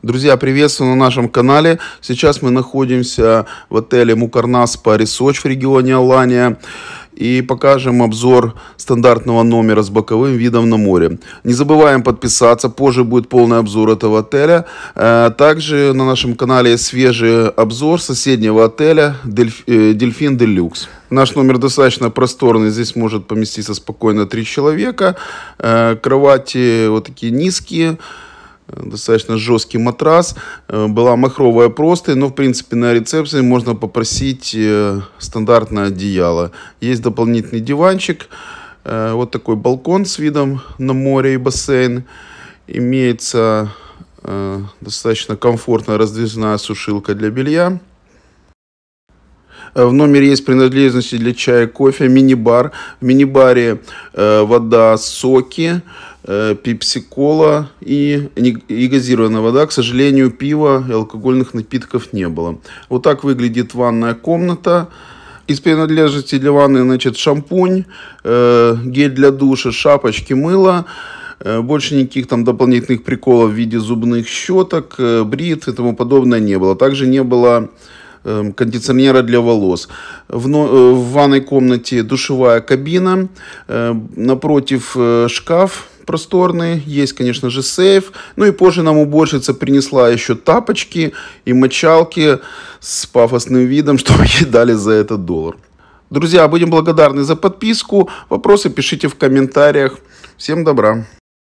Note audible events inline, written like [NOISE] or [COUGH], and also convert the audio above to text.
Друзья, приветствую на нашем канале. Сейчас мы находимся в отеле Мукарнас Пари в регионе Алания. И покажем обзор стандартного номера с боковым видом на море. Не забываем подписаться, позже будет полный обзор этого отеля. Э, также на нашем канале есть свежий обзор соседнего отеля э, Дельфин Делюкс. Наш номер достаточно просторный, здесь может поместиться спокойно три человека. Э, кровати вот такие низкие достаточно жесткий матрас, э, была махровая простая, но в принципе на рецепции можно попросить э, стандартное одеяло. Есть дополнительный диванчик, э, вот такой балкон с видом на море и бассейн. Имеется достаточно комфортная раздвижная сушилка для белья. В номере есть принадлежности для чая, кофе, мини-бар. В мини-баре вода, соки, Э, пепси-кола и, и газированная вода. К сожалению, пива и алкогольных напитков не было. Вот так выглядит ванная комната. Из принадлежностей для ванны, значит, шампунь, э, гель для душа, шапочки, мыло. Э, больше никаких там дополнительных приколов в виде зубных щеток, э, брит и тому подобное не было. Также не было э, кондиционера для волос. В, э, в ванной комнате душевая кабина, напротив шкаф, просторные, есть, конечно же, сейф. Ну и позже нам уборщица принесла еще тапочки и мочалки с пафосным видом, [LAUGHS] что ей дали за этот доллар. Друзья, будем благодарны за подписку. Вопросы пишите в комментариях. Всем добра!